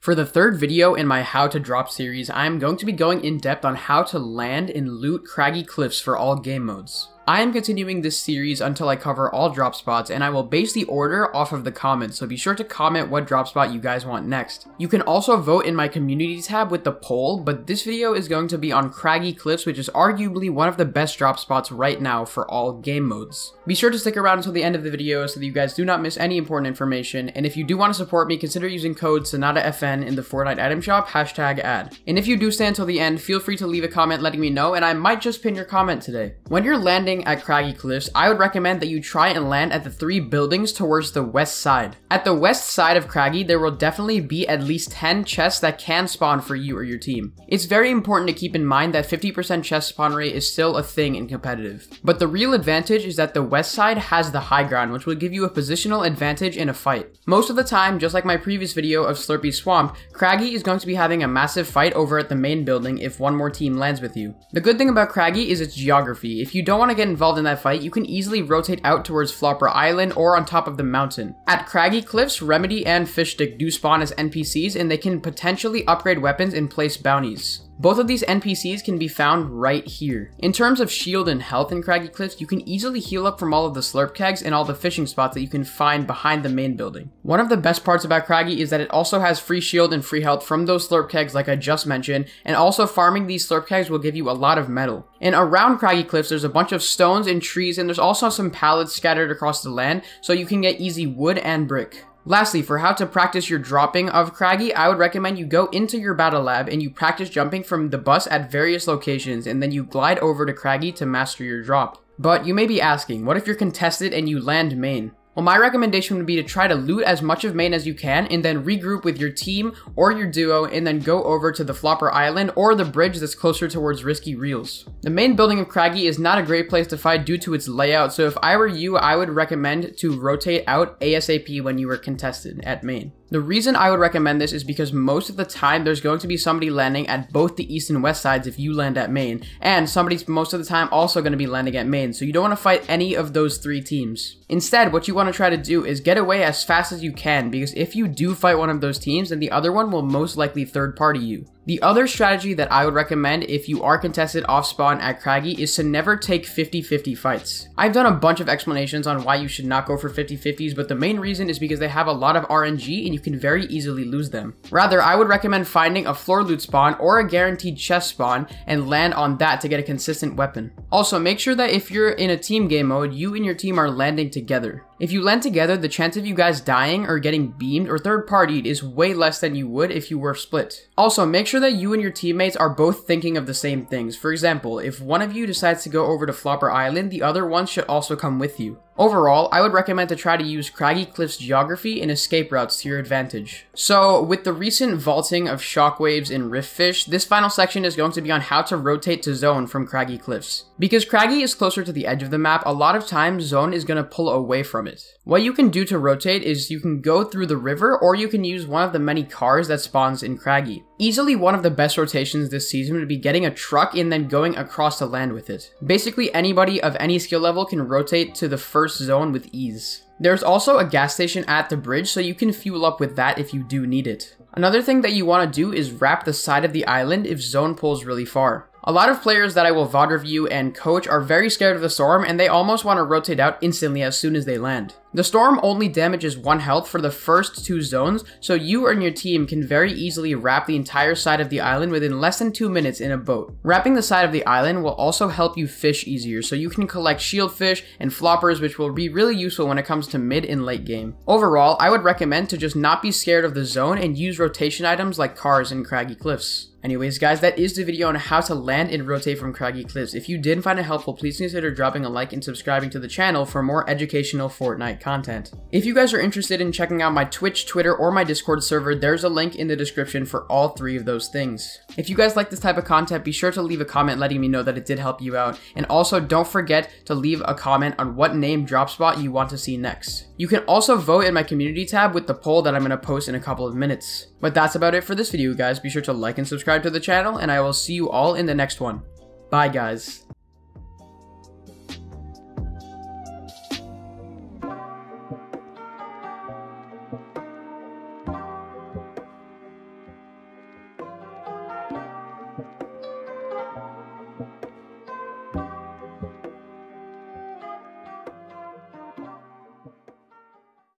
For the third video in my How to Drop series, I am going to be going in depth on how to land and loot craggy cliffs for all game modes. I am continuing this series until I cover all drop spots and I will base the order off of the comments, so be sure to comment what drop spot you guys want next. You can also vote in my community tab with the poll, but this video is going to be on Craggy Cliffs, which is arguably one of the best drop spots right now for all game modes. Be sure to stick around until the end of the video so that you guys do not miss any important information, and if you do want to support me, consider using code SonataFN in the Fortnite item shop, hashtag ad. And if you do stay until the end, feel free to leave a comment letting me know, and I might just pin your comment today. When you're landing landing at Craggy Cliffs, I would recommend that you try and land at the three buildings towards the west side. At the west side of Craggy, there will definitely be at least 10 chests that can spawn for you or your team. It's very important to keep in mind that 50% chest spawn rate is still a thing in competitive. But the real advantage is that the west side has the high ground, which will give you a positional advantage in a fight. Most of the time, just like my previous video of Slurpy Swamp, Craggy is going to be having a massive fight over at the main building if one more team lands with you. The good thing about Craggy is its geography. If you don't want to get involved in that fight, you can easily rotate out towards Flopper Island or on top of the mountain. At Craggy Cliffs, Remedy and Fishstick do spawn as NPCs and they can potentially upgrade weapons and place bounties. Both of these NPCs can be found right here. In terms of shield and health in Craggy Cliffs, you can easily heal up from all of the slurp kegs and all the fishing spots that you can find behind the main building. One of the best parts about Craggy is that it also has free shield and free health from those slurp kegs like I just mentioned, and also farming these slurp kegs will give you a lot of metal. And around Craggy Cliffs, there's a bunch of stones and trees, and there's also some pallets scattered across the land, so you can get easy wood and brick. Lastly, for how to practice your dropping of Craggy, I would recommend you go into your battle lab and you practice jumping from the bus at various locations and then you glide over to Craggy to master your drop. But you may be asking, what if you're contested and you land main? Well, my recommendation would be to try to loot as much of main as you can and then regroup with your team or your duo and then go over to the Flopper Island or the bridge that's closer towards Risky Reels. The main building of Craggy is not a great place to fight due to its layout, so if I were you, I would recommend to rotate out ASAP when you are contested at main. The reason I would recommend this is because most of the time there's going to be somebody landing at both the east and west sides if you land at Maine, and somebody's most of the time also going to be landing at Maine, so you don't want to fight any of those three teams. Instead, what you want to try to do is get away as fast as you can because if you do fight one of those teams, then the other one will most likely third party you. The other strategy that I would recommend if you are contested off spawn at Craggy is to never take 50-50 fights. I've done a bunch of explanations on why you should not go for 50-50s, but the main reason is because they have a lot of RNG and you can very easily lose them. Rather, I would recommend finding a floor loot spawn or a guaranteed chest spawn and land on that to get a consistent weapon. Also, make sure that if you're in a team game mode, you and your team are landing together. If you lend together, the chance of you guys dying or getting beamed or third partied is way less than you would if you were split. Also, make sure that you and your teammates are both thinking of the same things. For example, if one of you decides to go over to Flopper Island, the other one should also come with you. Overall, I would recommend to try to use Craggy Cliff's geography and escape routes to your advantage. So, with the recent vaulting of shockwaves in Riftfish, this final section is going to be on how to rotate to zone from Craggy Cliffs. Because Craggy is closer to the edge of the map, a lot of times zone is going to pull away from it. What you can do to rotate is you can go through the river or you can use one of the many cars that spawns in Craggy. Easily one of the best rotations this season would be getting a truck and then going across the land with it. Basically anybody of any skill level can rotate to the first zone with ease. There's also a gas station at the bridge, so you can fuel up with that if you do need it. Another thing that you want to do is wrap the side of the island if zone pulls really far. A lot of players that I will VOD review and coach are very scared of the Storm and they almost want to rotate out instantly as soon as they land. The Storm only damages 1 health for the first 2 zones, so you and your team can very easily wrap the entire side of the island within less than 2 minutes in a boat. Wrapping the side of the island will also help you fish easier, so you can collect shield fish and floppers which will be really useful when it comes to mid and late game. Overall, I would recommend to just not be scared of the zone and use rotation items like cars and craggy cliffs. Anyways, guys, that is the video on how to land and rotate from craggy cliffs. If you did find it helpful, please consider dropping a like and subscribing to the channel for more educational Fortnite content. If you guys are interested in checking out my Twitch, Twitter, or my Discord server, there's a link in the description for all three of those things. If you guys like this type of content, be sure to leave a comment letting me know that it did help you out. And also, don't forget to leave a comment on what name drop spot you want to see next. You can also vote in my community tab with the poll that I'm going to post in a couple of minutes. But that's about it for this video, guys. Be sure to like and subscribe subscribe to the channel, and I will see you all in the next one. Bye, guys.